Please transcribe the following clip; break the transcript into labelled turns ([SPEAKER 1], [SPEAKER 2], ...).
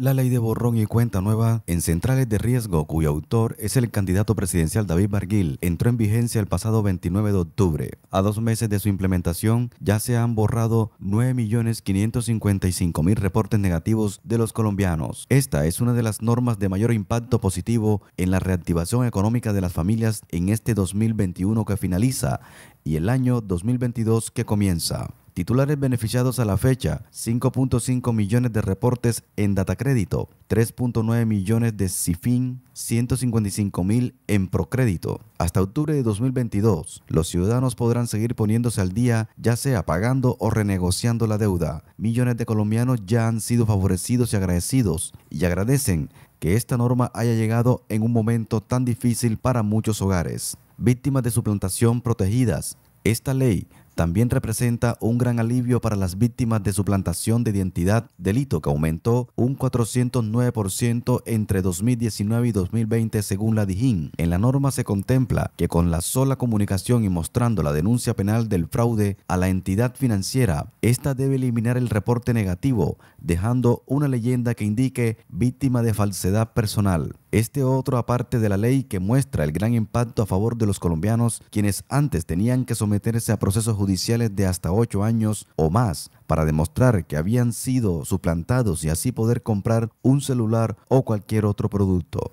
[SPEAKER 1] La ley de borrón y cuenta nueva en centrales de riesgo, cuyo autor es el candidato presidencial David Barguil, entró en vigencia el pasado 29 de octubre. A dos meses de su implementación, ya se han borrado 9.555.000 reportes negativos de los colombianos. Esta es una de las normas de mayor impacto positivo en la reactivación económica de las familias en este 2021 que finaliza y el año 2022 que comienza. Titulares beneficiados a la fecha, 5.5 millones de reportes en Datacrédito, 3.9 millones de SIFIN, 155 mil en Procrédito. Hasta octubre de 2022, los ciudadanos podrán seguir poniéndose al día, ya sea pagando o renegociando la deuda. Millones de colombianos ya han sido favorecidos y agradecidos, y agradecen que esta norma haya llegado en un momento tan difícil para muchos hogares. Víctimas de suplantación protegidas. Esta ley también representa un gran alivio para las víctimas de suplantación de identidad, delito que aumentó un 409% entre 2019 y 2020 según la DIJÍN. En la norma se contempla que con la sola comunicación y mostrando la denuncia penal del fraude a la entidad financiera, esta debe eliminar el reporte negativo, dejando una leyenda que indique víctima de falsedad personal. Este otro aparte de la ley que muestra el gran impacto a favor de los colombianos, quienes antes tenían que someterse a procesos judiciales de hasta ocho años o más para demostrar que habían sido suplantados y así poder comprar un celular o cualquier otro producto.